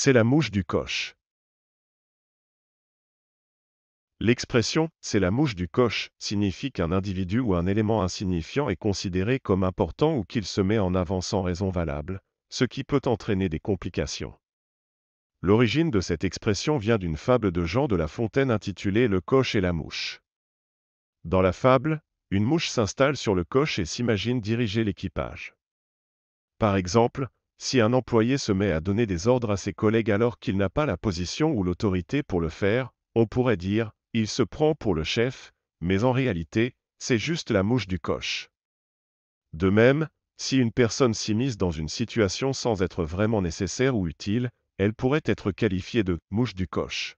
C'est la mouche du coche. L'expression c'est la mouche du coche signifie qu'un individu ou un élément insignifiant est considéré comme important ou qu'il se met en avant sans raison valable, ce qui peut entraîner des complications. L'origine de cette expression vient d'une fable de Jean de La Fontaine intitulée Le coche et la mouche. Dans la fable, une mouche s'installe sur le coche et s'imagine diriger l'équipage. Par exemple, si un employé se met à donner des ordres à ses collègues alors qu'il n'a pas la position ou l'autorité pour le faire, on pourrait dire, il se prend pour le chef, mais en réalité, c'est juste la mouche du coche. De même, si une personne s'immisce dans une situation sans être vraiment nécessaire ou utile, elle pourrait être qualifiée de mouche du coche.